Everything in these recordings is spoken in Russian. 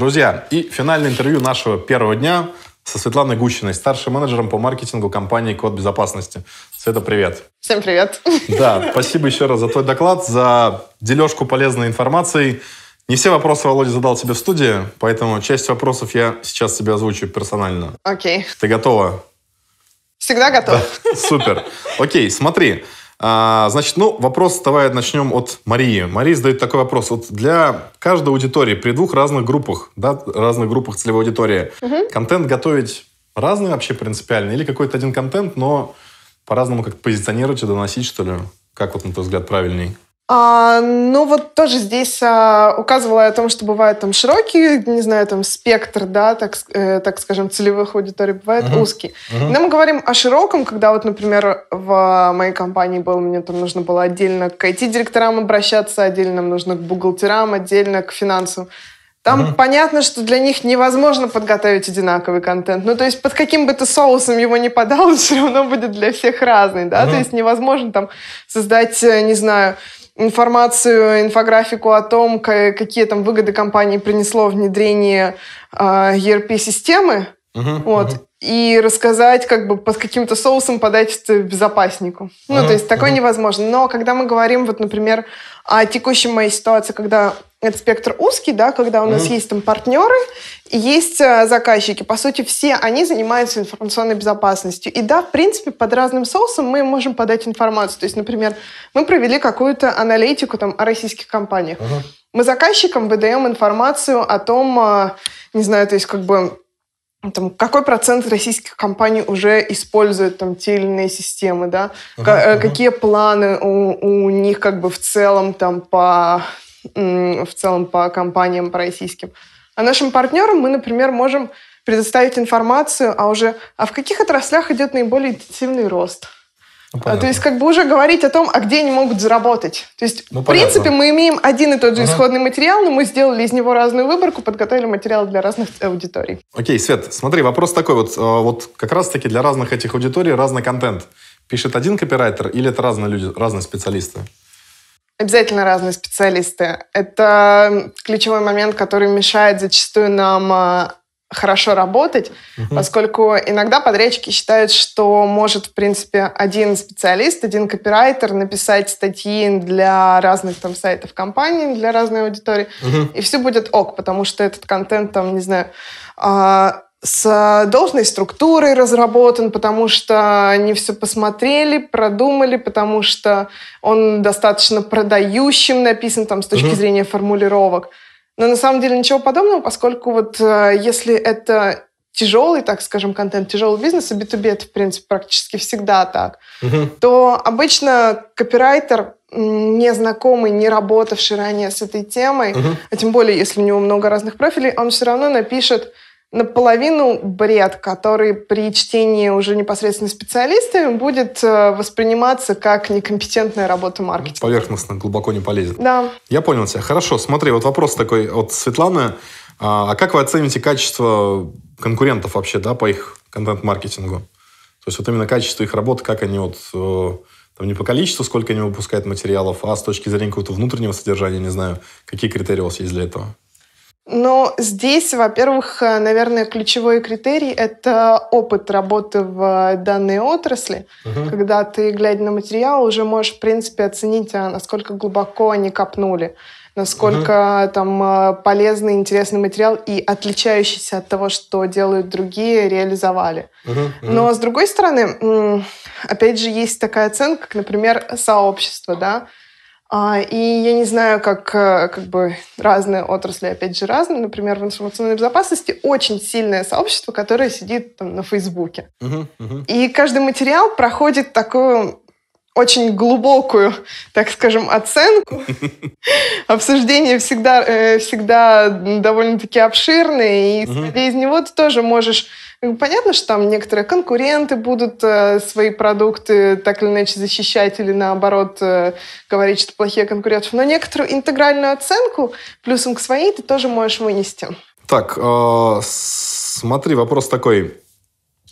Друзья, и финальное интервью нашего первого дня со Светланой Гущиной, старшим менеджером по маркетингу компании «Код безопасности». Света, привет. Всем привет. Да, спасибо еще раз за твой доклад, за дележку полезной информации. Не все вопросы Володя задал тебе в студии, поэтому часть вопросов я сейчас тебе озвучу персонально. Окей. Ты готова? Всегда готов. Да, супер. Окей, смотри. А, значит, ну, вопрос вставает, начнем от Марии. Мария задает такой вопрос. Вот для каждой аудитории при двух разных группах, да, разных группах целевой аудитории, угу. контент готовить разный вообще принципиально? Или какой-то один контент, но по-разному как-то позиционировать и доносить, что ли? Как вот, на твой взгляд, правильней? А, ну вот тоже здесь а, указывала о том, что бывает там широкий, не знаю, там спектр, да, так, э, так скажем, целевых аудиторий, бывает uh-huh. узкий. Uh-huh. Когда мы говорим о широком, когда вот, например, в моей компании было мне там нужно было отдельно к IT-директорам обращаться, отдельно нужно к бухгалтерам, отдельно к финансам. Там угу. понятно, что для них невозможно подготовить одинаковый контент. Ну, то есть под каким бы ты соусом его не подал, он все равно будет для всех разный, да? Угу. То есть невозможно там создать, э, не знаю, информацию, инфографику о том, какие там выгоды компании принесло внедрение а, ERP-системы. Uh-huh, вот. Uh-huh. И рассказать, как бы под каким-то соусом подать это безопаснику. Uh-huh, ну, то есть такое uh-huh. невозможно. Но когда мы говорим, вот, например, о текущей моей ситуации, когда этот спектр узкий, да, когда у нас mm есть там партнеры, есть э, заказчики. По сути, все они занимаются информационной безопасностью. И да, в принципе, под разным соусом мы можем подать информацию. То есть, например, мы провели какую-то аналитику там, о российских компаниях. Mm-hmm. Мы заказчикам выдаем информацию о том, э, не знаю, то есть как бы там, какой процент российских компаний уже используют там те или иные системы, да, uh-huh. какие планы у, у них как бы в целом там по в целом по компаниям по российским. А нашим партнерам мы, например, можем предоставить информацию, а уже а в каких отраслях идет наиболее интенсивный рост. Ну, а, понятно. то есть как бы уже говорить о том, а где они могут заработать. То есть, ну, в понятно. принципе, мы имеем один и тот же угу. исходный материал, но мы сделали из него разную выборку, подготовили материал для разных аудиторий. Окей, Свет, смотри, вопрос такой вот. А, вот как раз-таки для разных этих аудиторий разный контент. Пишет один копирайтер или это разные люди, разные специалисты? Обязательно разные специалисты. Это ключевой момент, который мешает зачастую нам а, хорошо работать, угу. поскольку иногда подрядчики считают, что может, в принципе, один специалист, один копирайтер написать статьи для разных там сайтов компании, для разной аудитории, угу. и все будет ок, потому что этот контент там, не знаю, а, с э, должной структурой разработан, потому что они все посмотрели, продумали, потому что он достаточно продающим написан там с точки угу. зрения формулировок. Но на самом деле ничего подобного, поскольку вот э, если это тяжелый, так скажем, контент тяжелый бизнес, и B2B это, в принципе, практически всегда так, угу. то обычно копирайтер незнакомый, не работавший ранее с этой темой, угу. а тем более, если у него много разных профилей, он все равно напишет наполовину бред, который при чтении уже непосредственно специалистами будет э, восприниматься как некомпетентная работа маркетинга. Поверхностно, глубоко не полезет. Да. Я понял тебя. Хорошо, смотри, вот вопрос такой от Светланы. А, а как вы оцените качество конкурентов вообще, да, по их контент-маркетингу? То есть вот именно качество их работы, как они вот э, там не по количеству, сколько они выпускают материалов, а с точки зрения какого-то внутреннего содержания, не знаю, какие критерии у вас есть для этого? Но здесь, во-первых, э, наверное, ключевой критерий – это опыт работы в э, данной отрасли, угу. когда ты, глядя на материал, уже можешь, в принципе, оценить, а насколько глубоко они копнули, насколько угу. там э, полезный, интересный материал и отличающийся от того, что делают другие, реализовали. Угу. Но, с другой стороны, опять же, есть такая оценка, как, например, сообщество, да, а, и я не знаю, как, э, как бы разные отрасли, опять же, разные. Например, в информационной безопасности очень сильное сообщество, которое сидит там, на Фейсбуке. Uh-huh, uh-huh. И каждый материал проходит такую очень глубокую, так скажем, оценку. обсуждение всегда, э, всегда довольно-таки обширное и исходя из него ты тоже можешь ну, Понятно, что там некоторые конкуренты будут э, свои продукты так или иначе защищать или наоборот э, говорить, что плохие конкуренты, но некоторую интегральную оценку плюсом к своей ты тоже можешь вынести. Так, смотри, вопрос такой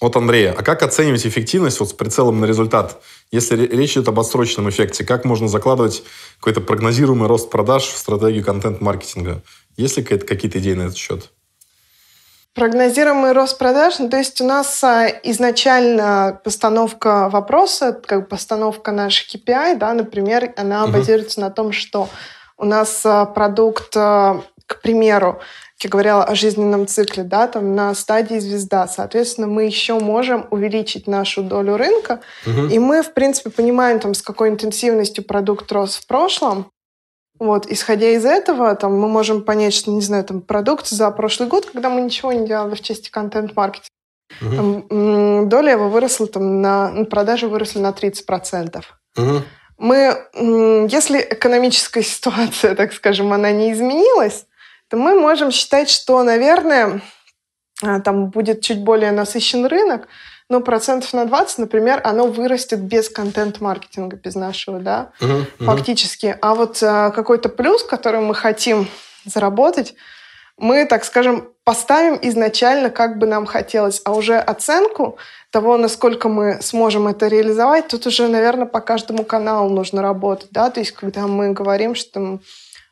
от Андрея. А как оценивать эффективность вот с прицелом на результат? Если речь идет об отсроченном эффекте, как можно закладывать какой-то прогнозируемый рост продаж в стратегию контент-маркетинга? Есть ли какие-то идеи на этот счет? Прогнозируемый рост продаж, ну, то есть у нас а, изначально постановка вопроса, как постановка нашей KPI, да, например, она угу. базируется на том, что у нас а, продукт а, к примеру, я говорила о жизненном цикле, да, там на стадии звезда, соответственно, мы еще можем увеличить нашу долю рынка, угу. и мы, в принципе, понимаем, там, с какой интенсивностью продукт рос в прошлом, вот, исходя из этого, там, мы можем понять, что, не знаю, там, продукт за прошлый год, когда мы ничего не делали в части контент-маркетинга, угу. там, доля его выросла, там, на, ну, продажи выросли на 30%. Угу. Мы, если экономическая ситуация, так скажем, она не изменилась, то мы можем считать, что, наверное, а, там будет чуть более насыщен рынок, но процентов на 20, например, оно вырастет без контент-маркетинга, без нашего, да, uh-huh, uh-huh. фактически. А вот э, какой-то плюс, который мы хотим заработать, мы, так скажем, поставим изначально, как бы нам хотелось, а уже оценку того, насколько мы сможем это реализовать, тут уже, наверное, по каждому каналу нужно работать, да, то есть когда мы говорим, что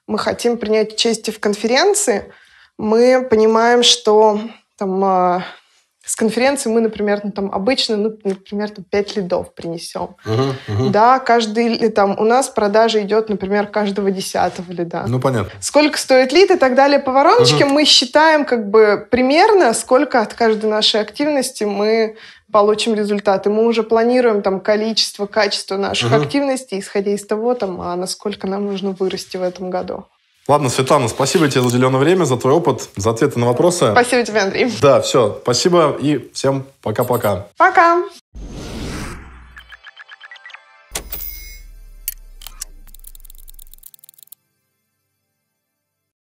мы хотим принять участие в конференции, мы понимаем, что там а, с конференции мы, например, ну, там обычно, ну, например, там 5 лидов принесем. Uh-huh, uh-huh. Да, каждый там у нас продажа идет, например, каждого десятого лида. Ну, понятно. Сколько стоит лид и так далее по вороночке, uh-huh. мы считаем как бы примерно, сколько от каждой нашей активности мы получим результаты. Мы уже планируем там количество, качество наших uh-huh. активностей, исходя из того, там, а насколько нам нужно вырасти в этом году. Ладно, Светлана, спасибо тебе за уделенное время, за твой опыт, за ответы на вопросы. Спасибо тебе, Андрей. Да, все. Спасибо и всем пока-пока. Пока. -пока. пока.